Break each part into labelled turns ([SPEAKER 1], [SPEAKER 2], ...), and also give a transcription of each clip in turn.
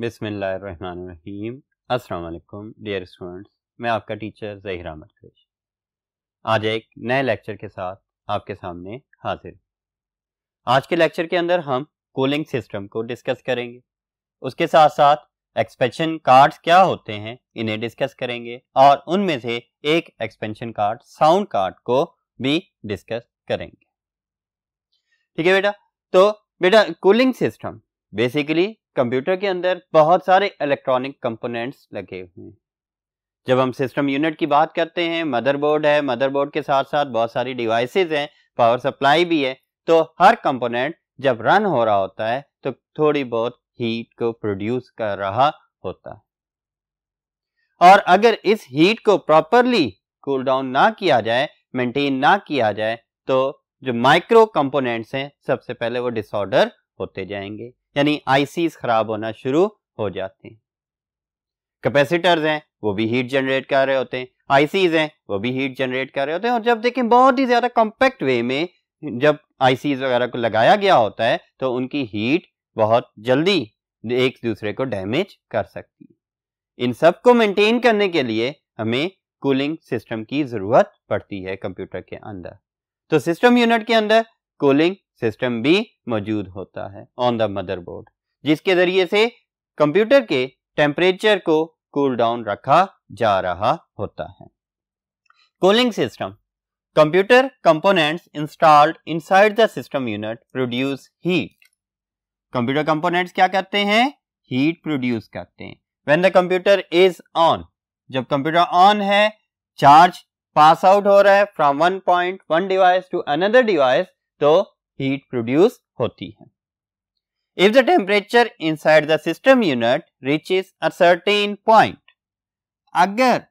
[SPEAKER 1] बिसमीम अस्सलाम dear students मैं आपका टीचर जहिर अहमद खुश आज एक नए लेक्चर के साथ आपके सामने हाजिर आज के लेक्चर के अंदर हम कूलिंग सिस्टम को डिस्कस करेंगे उसके साथ साथ एक्सपेंशन कार्ड्स क्या होते हैं इन्हें डिस्कस करेंगे और उनमें से एक एक्सपेंशन कार्ड साउंड कार्ड को भी डिस्कस करेंगे ठीक है बेटा तो बेटा कूलिंग सिस्टम बेसिकली कंप्यूटर के अंदर बहुत सारे इलेक्ट्रॉनिक कंपोनेंट्स लगे हुए हैं जब हम सिस्टम यूनिट की बात करते हैं मदरबोर्ड है मदरबोर्ड के साथ साथ बहुत सारी डिवाइसेस हैं पावर सप्लाई भी है तो हर कंपोनेंट जब रन हो रहा होता है तो थोड़ी बहुत हीट को प्रोड्यूस कर रहा होता है और अगर इस हीट को प्रॉपरली कूल डाउन ना किया जाए मेंटेन ना किया जाए तो जो माइक्रो कंपोनेंट्स हैं सबसे पहले वो डिसऑर्डर होते जाएंगे यानी आईसी खराब होना शुरू हो जाती हैं कैपेसिटर्स हैं वो भी हीट जनरेट कर रहे होते हैं आईसीज हैं वो भी हीट जनरेट कर रहे होते हैं और जब देखें बहुत ही ज़्यादा कॉम्पैक्ट वे में जब आईसीज वगैरह को लगाया गया होता है तो उनकी हीट बहुत जल्दी एक दूसरे को डैमेज कर सकती है इन सब को मेंटेन करने के लिए हमें कूलिंग सिस्टम की ज़रूरत पड़ती है कंप्यूटर के अंदर तो सिस्टम यूनिट के अंदर कूलिंग सिस्टम भी मौजूद होता है ऑन द मदरबोर्ड जिसके जरिए से कंप्यूटर के टेम्परेचर को कूल डाउन रखा जा रहा होता है cooling system computer components installed inside the system unit produce heat computer components क्या करते हैं हीट प्रोड्यूस करते हैं when the computer is on जब कंप्यूटर ऑन है चार्ज पास आउट हो रहा है from one point one device to another device तो हीट प्रोड्यूस होती है if If the temperature inside the system unit reaches a certain point अगर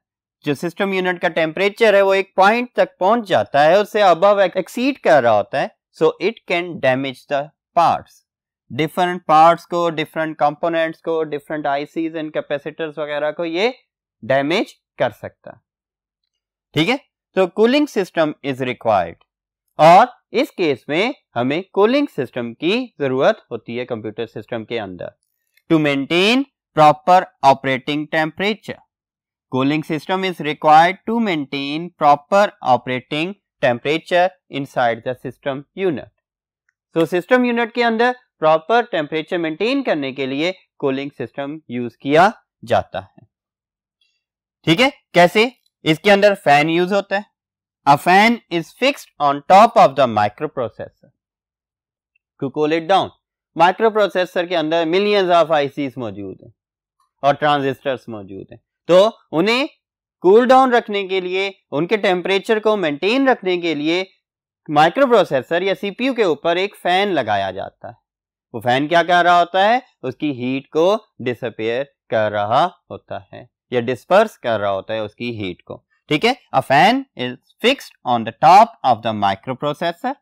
[SPEAKER 1] जो सिस्टम यूनिट का टेम्परेचर है वो एक पॉइंट तक पहुंच जाता है उसे अब एक्सीड कर रहा होता है so it can damage the parts different parts को डिफरेंट कंपोनेंट्स को डिफरेंट आईसीज एंड कैपेसिटर्स वगैरह को ये डैमेज कर सकता ठीक है तो कूलिंग सिस्टम इज रिक्वायर्ड और इस केस में हमें कूलिंग सिस्टम की जरूरत होती है कंप्यूटर सिस्टम के अंदर to maintain proper operating temperature cooling system is required to maintain proper operating temperature inside the system unit so system unit के अंदर प्रॉपर टेम्परेचर मेंटेन करने के लिए कूलिंग सिस्टम यूज किया जाता है ठीक है कैसे इसके अंदर फैन यूज होता है A fan is fixed on top of the microprocessor to cool it down. Microprocessor के अंदर मिलियंस ऑफ आईसीज मौजूद हैं और ट्रांजिस्टर्स मौजूद हैं तो उन्हें कूल डाउन रखने के लिए उनके टेम्परेचर को मेंटेन रखने के लिए माइक्रोप्रोसेसर या सीपीयू के ऊपर एक फैन लगाया जाता है वो फैन क्या कर रहा होता है उसकी हीट को डिसअपेयर कर रहा होता है या डिस्पर्स कर रहा होता है उसकी हीट को ठीक है a fan is fixed on the top of the microprocessor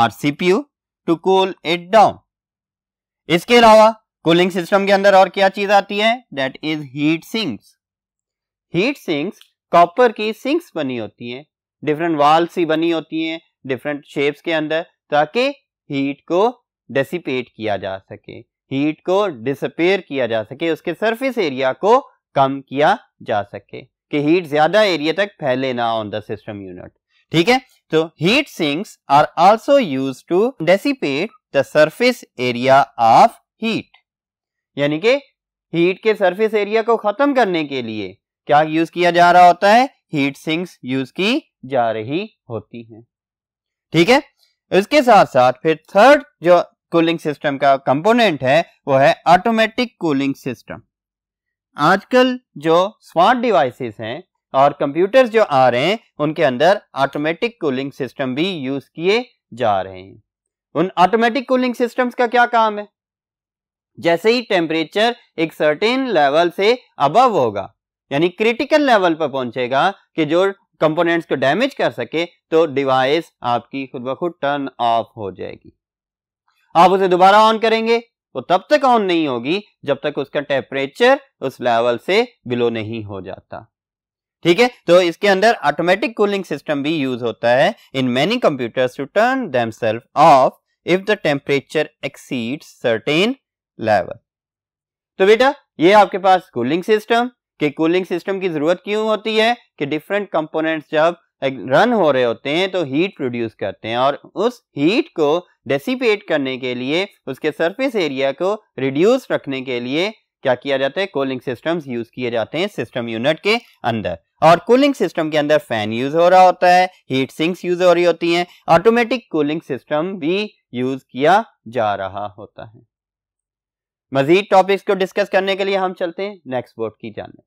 [SPEAKER 1] or CPU to cool it down इसके अलावा कूलिंग सिस्टम के अंदर और क्या चीज आती है that is heat sinks heat sinks copper की सिंक्स बनी होती हैं डिफरेंट वाल्स ही बनी होती हैं डिफरेंट शेप्स के अंदर ताकि हीट को डेसिपेट किया जा सके हीट को डिसअपेयर किया जा सके उसके सरफेस एरिया को कम किया जा सके कि हीट ज्यादा एरिया तक फैले ना ऑन द सिस्टम यूनिट ठीक है तो heat sinks are also use to dissipate the surface area of heat यानी कि हीट के सरफेस एरिया को खत्म करने के लिए क्या यूज किया जा रहा होता है हीट सिंक्स यूज की जा रही होती हैं ठीक है इसके साथ साथ फिर थर्ड जो कूलिंग सिस्टम का कंपोनेंट है वो है ऑटोमेटिक कूलिंग सिस्टम आजकल जो स्मार्ट डिवाइसेस हैं और कंप्यूटर्स जो आ रहे हैं उनके अंदर ऑटोमेटिक कूलिंग सिस्टम भी यूज किए जा रहे हैं उन ऑटोमेटिक कूलिंग सिस्टम्स का क्या काम है जैसे ही टेम्परेचर एक सर्टेन लेवल से अबव होगा यानी क्रिटिकल लेवल पर पहुंचेगा कि जो कंपोनेंट्स को डैमेज कर सके तो डिवाइस आपकी खुद ब खुद टर्न ऑफ हो जाएगी आप उसे दोबारा ऑन करेंगे वो तब तक ऑन नहीं होगी जब तक उसका टेम्परेचर उस लेवल से बिलो नहीं हो जाता ठीक है तो इसके अंदर ऑटोमेटिक कूलिंग सिस्टम भी यूज होता है in many computers to turn them off if the temperature exceed certain level तो बेटा ये आपके पास कूलिंग सिस्टम कि कूलिंग सिस्टम की जरूरत क्यों होती है कि डिफरेंट कंपोनेंट्स जब रन हो रहे होते हैं तो हीट प्रोड्यूस करते हैं और उस हीट को डेसिपेट करने के लिए उसके सरफेस एरिया को रिड्यूस रखने के लिए क्या किया जाता है कूलिंग सिस्टम्स यूज किए जाते हैं सिस्टम यूनिट के अंदर और कूलिंग सिस्टम के अंदर फैन यूज हो रहा होता है हीट सिंक्स यूज हो रही होती हैं ऑटोमेटिक कूलिंग सिस्टम भी यूज किया जा रहा होता है मजीद टॉपिक्स को डिस्कस करने के लिए हम चलते हैं नेक्स्ट बोर्ड की जानने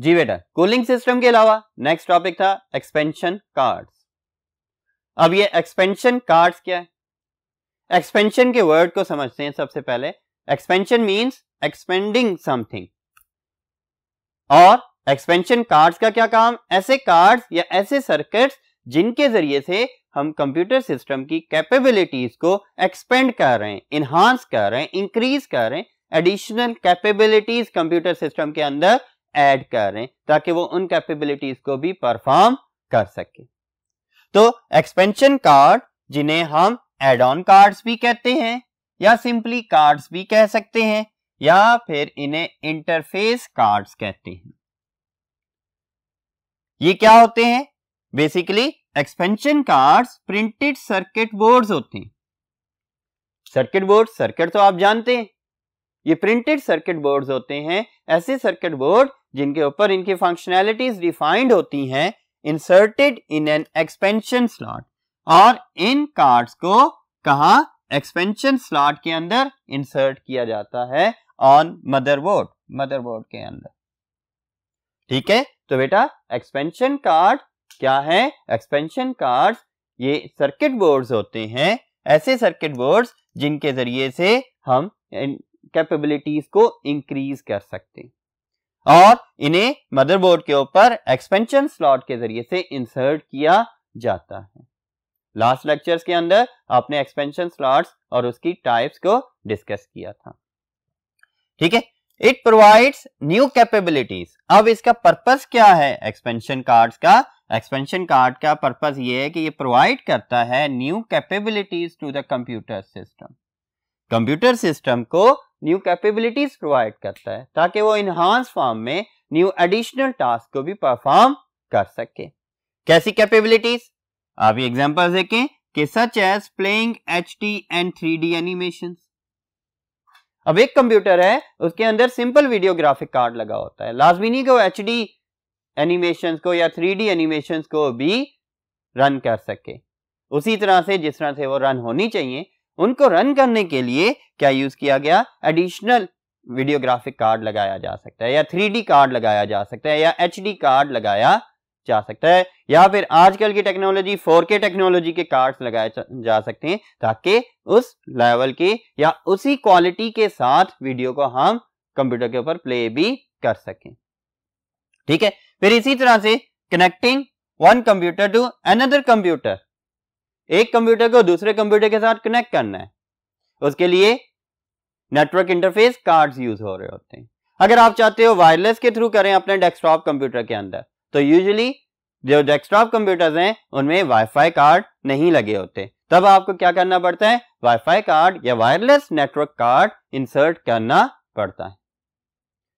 [SPEAKER 1] जी बेटा कूलिंग सिस्टम के अलावा नेक्स्ट टॉपिक था एक्सपेंशन कार्ड्स अब ये एक्सपेंशन कार्ड्स क्या है एक्सपेंशन के वर्ड को समझते हैं सबसे पहले एक्सपेंशन मींस एक्सपेंडिंग समथिंग और एक्सपेंशन कार्ड्स का क्या काम ऐसे कार्ड्स या ऐसे सर्किट्स जिनके जरिए से हम कंप्यूटर सिस्टम की कैपेबिलिटीज को एक्सपेंड कर रहे हैं इनहांस कर रहे हैं इंक्रीज कर रहे हैं एडिशनल कैपेबिलिटीज कंप्यूटर सिस्टम के अंदर ऐड करें ताकि वो उन कैपेबिलिटीज को भी परफॉर्म कर सके तो एक्सपेंशन कार्ड जिन्हें हम एड ऑन कार्ड्स भी कहते हैं या सिंपली कार्ड्स भी कह सकते हैं या फिर इन्हें इंटरफेस कार्ड्स कहते हैं ये क्या होते हैं basically expansion cards printed circuit boards होते हैं सर्किट बोर्ड सर्किट तो आप जानते हैं ये प्रिंटेड सर्किट बोर्ड्स होते हैं ऐसे सर्किट बोर्ड जिनके ऊपर इनकी फंक्शनैलिटीज डिफाइंड होती हैं inserted in an expansion slot और इन कार्ड्स को कहा एक्सपेंशन स्लॉट के अंदर इंसर्ट किया जाता है ऑन मदरबोर्ड मदरबोर्ड के अंदर ठीक है तो बेटा एक्सपेंशन कार्ड क्या है एक्सपेंशन कार्ड ये सर्किट बोर्ड्स होते हैं ऐसे सर्किट बोर्ड्स जिनके जरिए से हम कैपेबिलिटीज को इंक्रीज कर सकते हैं और इन्हें मदरबोर्ड के ऊपर एक्सपेंशन स्लॉट के जरिए से इंसर्ट किया जाता है लास्ट लेक्चर्स के अंदर आपने एक्सपेंशन स्लॉट्स और उसकी टाइप्स को डिस्कस किया था ठीक है इट प्रोवाइड्स न्यू कैपेबिलिटीज अब इसका पर्पस क्या है एक्सपेंशन कार्ड का एक्सपेंशन कार्ड का पर्पस ये है कि ये प्रोवाइड करता है new capabilities to the computer system computer system को न्यू कैपेबिलिटीज प्रोवाइड करता है ताकि वो इनहांस फॉर्म में न्यू एडिशनल टास्क को भी परफॉर्म कर सके कैसी कैपेबिलिटीज आप एग्जाम्पल देखें कि such as playing H D and three D animation अब एक कंप्यूटर है उसके अंदर सिंपल वीडियोग्राफिक कार्ड लगा होता है लाजमी नहीं वो एच डी एनिमेशन को या थ्री डी एनिमेशन को भी रन कर सके उसी तरह से जिस तरह से वो रन होनी चाहिए उनको रन करने के लिए क्या यूज किया गया एडिशनल वीडियोग्राफिक कार्ड लगाया जा सकता है या थ्री कार्ड लगाया जा सकता है या एच कार्ड लगाया जा सकता है या फिर आजकल की टेक्नोलॉजी 4K टेक्नोलॉजी के कार्ड्स लगाए जा सकते हैं ताकि उस लेवल के या उसी क्वालिटी के साथ वीडियो को हम कंप्यूटर के ऊपर प्ले भी कर सकें ठीक है फिर इसी तरह से connecting one computer to another computer एक कंप्यूटर को दूसरे कंप्यूटर के साथ कनेक्ट करना है उसके लिए नेटवर्क इंटरफेस कार्ड्स यूज हो रहे होते हैं अगर आप चाहते हो वायरलेस के थ्रू करें अपने डेस्कटॉप कंप्यूटर के अंदर तो यूजुअली जो डेस्कटॉप कंप्यूटर्स हैं उनमें वाईफाई कार्ड नहीं लगे होते तब आपको क्या करना पड़ता है वाईफाई कार्ड या वायरलेस नेटवर्क कार्ड इंसर्ट करना पड़ता है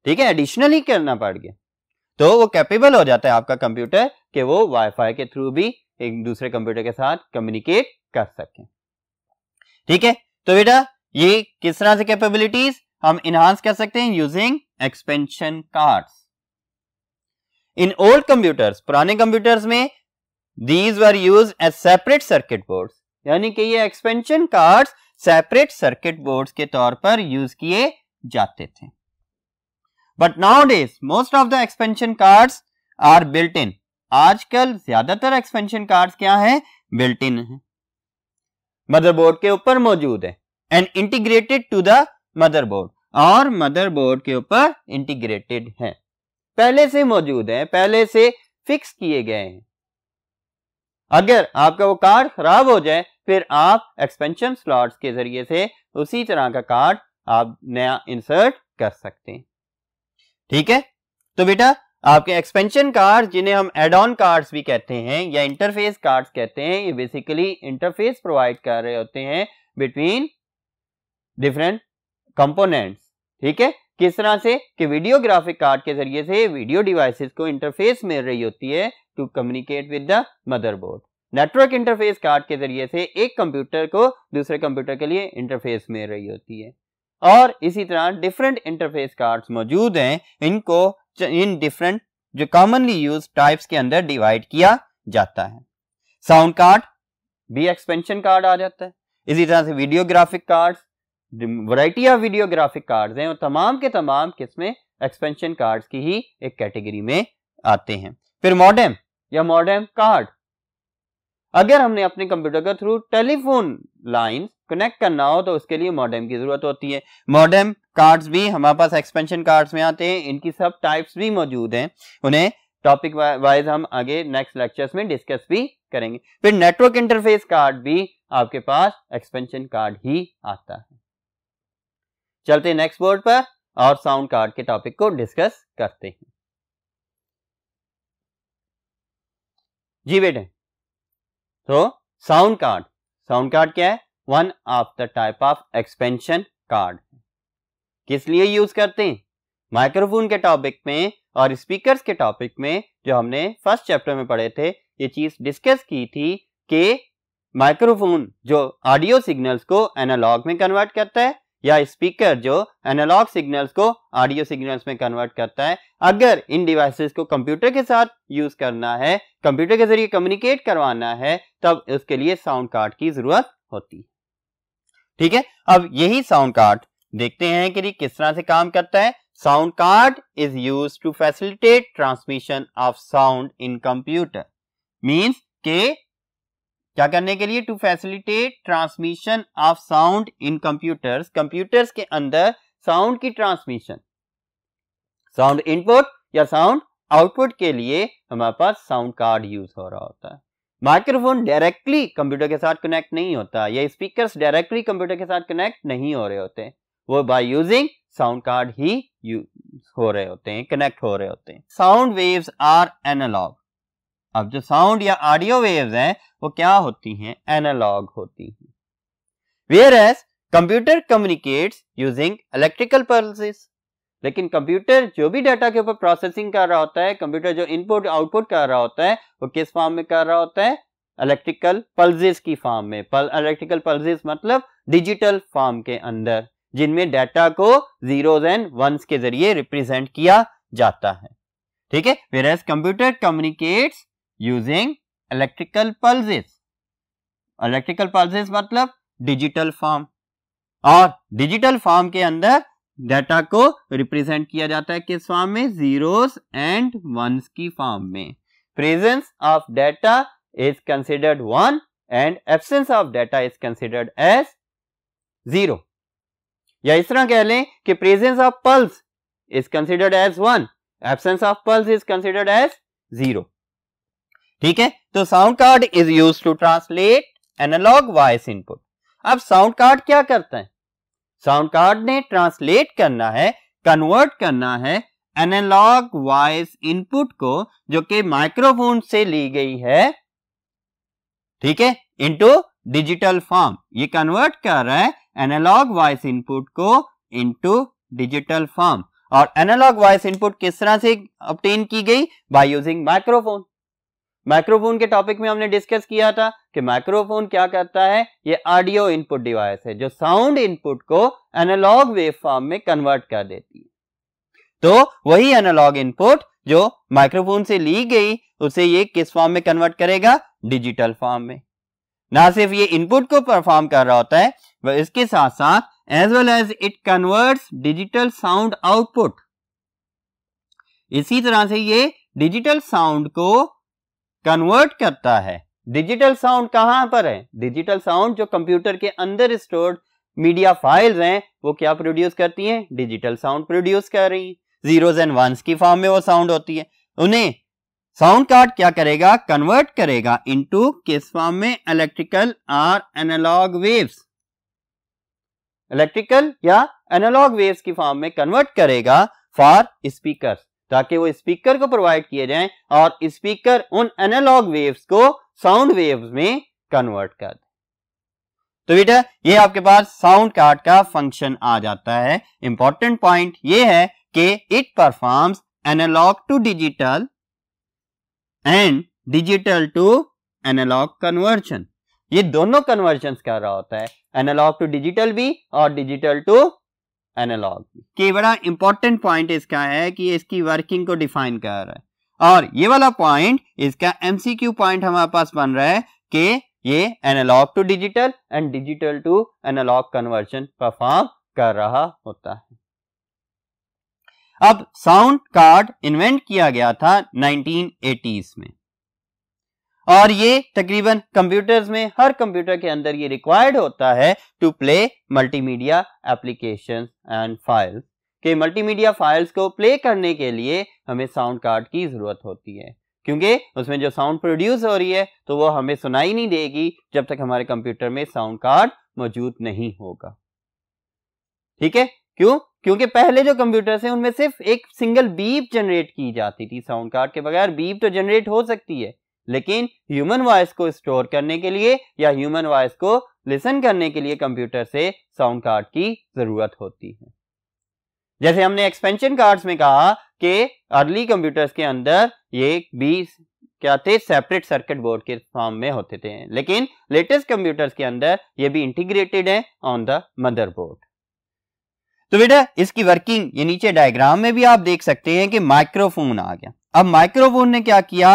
[SPEAKER 1] ठीक है एडिशनली करना पड़ गया तो वो कैपेबल हो जाता है आपका कंप्यूटर कि वो वाईफाई के थ्रू भी एक दूसरे कंप्यूटर के साथ कम्युनिकेट कर सकें ठीक है तो बेटा ये किस तरह से कैपेबिलिटीज हम इनहांस कर सकते हैं using expansion cards in old computers पुराने कंप्यूटर्स में these were use as separate circuit board यानी कि ये expansion cards separate circuit boards के तौर पर यूज किए जाते थे but nowadays most of the expansion cards are built in आजकल ज्यादातर एक्सपेंशन कार्ड्स क्या है बिल्ट इन है मदरबोर्ड के ऊपर मौजूद है and integrated to the motherboard और मदरबोर्ड के ऊपर इंटीग्रेटेड है पहले से मौजूद है पहले से फिक्स किए गए हैं अगर आपका वो कार्ड खराब हो जाए फिर आप एक्सपेंशन स्लॉट्स के जरिए से उसी तरह का कार्ड आप नया इंसर्ट कर सकते हैं ठीक है तो बेटा आपके एक्सपेंशन कार्ड जिन्हें हम एड ऑन कार्ड्स भी कहते हैं या इंटरफेस कार्ड्स कहते हैं ये बेसिकली इंटरफेस प्रोवाइड कर रहे होते हैं बिटवीन डिफरेंट कंपोनेंट्स ठीक है किस तरह से कि वीडियो ग्राफिक कार्ड के जरिए से वीडियो डिवाइसेस को इंटरफेस मिल रही होती है to communicate with the motherboard network interface card के जरिए से एक कंप्यूटर को दूसरे कंप्यूटर के लिए इंटरफेस मिल रही होती है और इसी तरह डिफरेंट इंटरफेस कार्ड्स मौजूद हैं इनको इन डिफरेंट जो कॉमनली यूज टाइप्स के अंदर डिवाइड किया जाता है साउंड कार्ड भी एक्सपेंशन कार्ड आ जाता है इसी तरह से videographic cards variety of videographic card हैं और तमाम के तमाम किसमें एक्सपेंशन कार्ड्स की ही एक कैटेगरी में आते हैं फिर मॉडेम या मॉडेम कार्ड अगर हमने अपने कंप्यूटर के थ्रू टेलीफोन लाइन कनेक्ट करना हो तो उसके लिए मॉडेम की ज़रूरत होती है मॉडेम कार्ड्स भी हमारे पास एक्सपेंशन कार्ड्स में आते हैं इनकी सब टाइप्स भी मौजूद हैं उन्हें टॉपिक वाइज हम आगे नेक्स्ट लेक्चर्स में डिस्कस भी करेंगे फिर नेटवर्क इंटरफेस कार्ड भी आपके पास एक्सपेंशन कार्ड ही आता है चलते नेक्स्ट बोर्ड पर और साउंड कार्ड के टॉपिक को डिस्कस करते हैं जी बेटे तो साउंड कार्ड साउंड कार्ड क्या है one of the type of expansion card किस लिए यूज करते हैं माइक्रोफोन के टॉपिक में और स्पीकर्स के टॉपिक में जो हमने फर्स्ट चैप्टर में पढ़े थे ये चीज डिस्कस की थी कि माइक्रोफोन जो ऑडियो सिग्नल्स को एनालॉग में कन्वर्ट करता है या स्पीकर जो एनालॉग सिग्नल्स को ऑडियो सिग्नल्स में कन्वर्ट करता है अगर इन डिवाइसेस को कंप्यूटर के साथ यूज करना है कंप्यूटर के जरिए कम्युनिकेट करवाना है तब उसके लिए साउंड कार्ड की जरूरत होती है ठीक है अब यही साउंड कार्ड देखते हैं कि किस तरह से काम करता है sound card is use to facilitate transmission of sound in computer means के क्या करने के लिए to facilitate transmission of sound in computers computers के अंदर साउंड की ट्रांसमिशन साउंड इनपुट या साउंड आउटपुट के लिए हमारे पास साउंड कार्ड यूज हो रहा होता है माइक्रोफोन डायरेक्टली कंप्यूटर के साथ कनेक्ट नहीं होता या स्पीकर्स डायरेक्टली कंप्यूटर के साथ कनेक्ट नहीं हो रहे होते वो बाय यूजिंग साउंड कार्ड ही हो रहे होते हैं कनेक्ट हो रहे होते हैं साउंड वेव्स आर एनालॉग अब जो साउंड या ऑडियो वेव्स हैं वो क्या होती हैं एनालॉग होती हैं where as computer communicates using electrical pulses लेकिन कंप्यूटर जो भी डाटा के ऊपर प्रोसेसिंग कर रहा होता है कंप्यूटर जो इनपुट आउटपुट कर रहा होता है वो किस फॉर्म में कर रहा होता है इलेक्ट्रिकल पल्जेस की फॉर्म में इलेक्ट्रिकल पल्जेस मतलब डिजिटल फॉर्म के अंदर जिनमें डाटा को जीरोज एंड वंस के जरिए रिप्रेजेंट किया जाता है ठीक है where computer communicates using electrical pulses electrical pulses मतलब डिजिटल फॉर्म और डिजिटल फॉर्म के अंदर डाटा को रिप्रेजेंट किया जाता है किस फॉर्म में जीरोस एंड वंस की फॉर्म में presence of data is considered one and absence of data is considered as zero या इस तरह कह लें कि presence of pulse is considered as one absence of pulse is considered as zero ठीक है तो sound card is use to translate analog voice input अब साउंड कार्ड क्या करता है साउंड कार्ड ने ट्रांसलेट करना है कन्वर्ट करना है एनालॉग वॉइस इनपुट को जो कि माइक्रोफोन से ली गई है ठीक है इनटू डिजिटल फॉर्म ये कन्वर्ट कर रहा है एनालॉग वॉइस इनपुट को इनटू डिजिटल फॉर्म और एनालॉग वॉइस इनपुट किस तरह से ऑप्टेन की गई बाय यूजिंग माइक्रोफोन माइक्रोफोन के टॉपिक में हमने डिस्कस किया था कि माइक्रोफोन क्या करता है ये ऑडियो इनपुट डिवाइस है जो साउंड इनपुट को एनालॉग वेव फॉर्म में कन्वर्ट कर देती है तो वही एनालॉग इनपुट जो माइक्रोफोन से ली गई उसे ये किस फॉर्म में कन्वर्ट करेगा डिजिटल फॉर्म में ना सिर्फ ये इनपुट को परफॉर्म कर रहा होता है वह इसके साथ साथ as well as it converts digital sound output इसी तरह से ये डिजिटल साउंड को कन्वर्ट करता है डिजिटल साउंड कहाँ पर है डिजिटल साउंड जो कंप्यूटर के अंदर स्टोर्ड मीडिया फाइल्स हैं वो क्या प्रोड्यूस करती हैं डिजिटल साउंड प्रोड्यूस कर रही हैं जीरोज एंड वंस की फॉर्म में वो साउंड होती है उन्हें साउंड कार्ड क्या करेगा कन्वर्ट करेगा इनटू किस फॉर्म में इलेक्ट्रिकल और एनालॉग वेव्स इलेक्ट्रिकल या एनालॉग वेव्स की फॉर्म में कन्वर्ट करेगा फॉर स्पीकर ताकि वो स्पीकर को प्रोवाइड किए जाएं और स्पीकर उन एनालॉग वेव्स को साउंड वेव्स में कन्वर्ट कर दे तो बेटा ये आपके पास साउंड कार्ड का फंक्शन आ जाता है इंपॉर्टेंट पॉइंट ये है कि it performs analog to digital and digital to analog conversion ये दोनों कन्वर्जन कर रहा होता है एनालॉग टू डिजिटल भी और डिजिटल टू एनालॉग की बड़ा इंपॉर्टेंट पॉइंट इसका है कि इसकी वर्किंग को डिफाइन कर रहा है और ये वाला पॉइंट इसका एमसीक्यू पॉइंट हमारे पास बन रहा है कि ये analog to digital and digital to analog conversion perform कर रहा होता है अब साउंड कार्ड इन्वेंट किया गया था 1980s में और ये तकरीबन कंप्यूटर्स में हर कंप्यूटर के अंदर ये रिक्वायर्ड होता है to play multimedia application and files के मल्टीमीडिया फाइल्स को प्ले करने के लिए हमें साउंड कार्ड की ज़रूरत होती है क्योंकि उसमें जो साउंड प्रोड्यूस हो रही है तो वो हमें सुनाई नहीं देगी जब तक हमारे कंप्यूटर में साउंड कार्ड मौजूद नहीं होगा ठीक है क्यों क्योंकि पहले जो कंप्यूटर्स है उनमें सिर्फ एक सिंगल बीप जनरेट की जाती थी साउंड कार्ड के बगैर बीप तो जनरेट हो सकती है लेकिन ह्यूमन वॉइस को स्टोर करने के लिए या ह्यूमन वॉइस को लिसन करने के लिए कंप्यूटर से साउंड कार्ड की जरूरत होती है जैसे हमने एक्सपेंशन कार्ड्स में कहा कि अर्ली कंप्यूटर्स के अंदर ये बीस क्या थे सेपरेट सर्किट बोर्ड के फॉर्म में होते थे लेकिन लेटेस्ट कंप्यूटर्स के अंदर ये भी इंटीग्रेटेड है ऑन द बोर्ड तो बेटा इसकी वर्किंग ये नीचे डायग्राम में भी आप देख सकते हैं कि माइक्रोफोन आ गया अब माइक्रोफोन ने क्या किया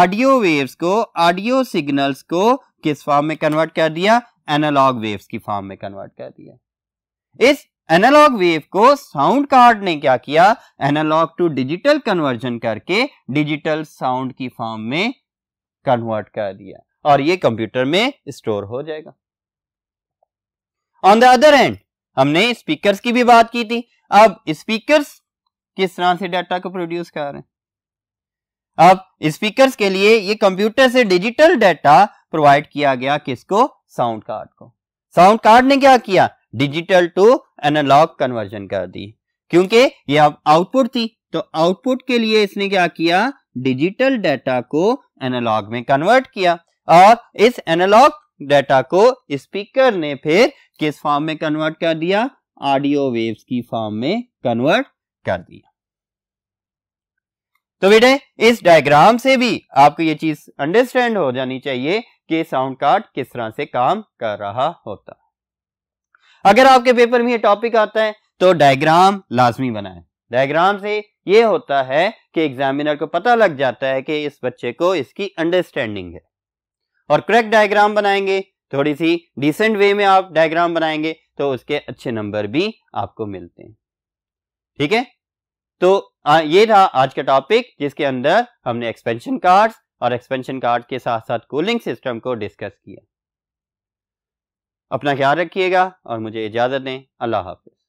[SPEAKER 1] ऑडियो वेव्स को ऑडियो सिग्नल्स को किस फॉर्म में कन्वर्ट कर दिया एनालॉग वेव्स की फॉर्म में कन्वर्ट कर दिया इस एनालॉग वेव को साउंड कार्ड ने क्या किया एनालॉग टू डिजिटल कन्वर्जन करके डिजिटल साउंड की फॉर्म में कन्वर्ट कर दिया और ये कंप्यूटर में स्टोर हो जाएगा ऑन द अदर एंड हमने स्पीकर्स की भी बात की थी अब स्पीकर्स किस तरह से डाटा को प्रोड्यूस कर रहे हैं अब स्पीकर्स के लिए ये कंप्यूटर से डिजिटल डाटा प्रोवाइड किया गया किसको साउंड कार्ड को साउंड कार्ड ने क्या किया डिजिटल टू एनालॉग कन्वर्जन कर दी क्योंकि ये अब आउटपुट थी तो आउटपुट के लिए इसने क्या किया डिजिटल डाटा को एनालॉग में कन्वर्ट किया और इस एनालॉग डाटा को स्पीकर ने फिर किस फॉर्म में कन्वर्ट कर दिया ऑडियो वेव्स की फॉर्म में कन्वर्ट कर दिया तो बेटे इस डायग्राम से भी आपको ये चीज अंडरस्टैंड हो जानी चाहिए कि साउंड कार्ड किस तरह से काम कर रहा होता अगर आपके पेपर में ये टॉपिक आता है तो डायग्राम लाजमी बनाए डायग्राम से ये होता है कि एग्जामिनर को पता लग जाता है कि इस बच्चे को इसकी अंडरस्टैंडिंग है और करेक्ट डायग्राम बनाएंगे थोड़ी सी डिसेंट वे में आप डायग्राम बनाएंगे तो उसके अच्छे नंबर भी आपको मिलते हैं ठीक है तो आ, ये था आज का टॉपिक जिसके अंदर हमने एक्सपेंशन कार्ड्स और एक्सपेंशन कार्ड के साथ साथ कूलिंग सिस्टम को डिस्कस किया अपना ख्याल रखिएगा और मुझे इजाज़त दें अल्लाह हाफिज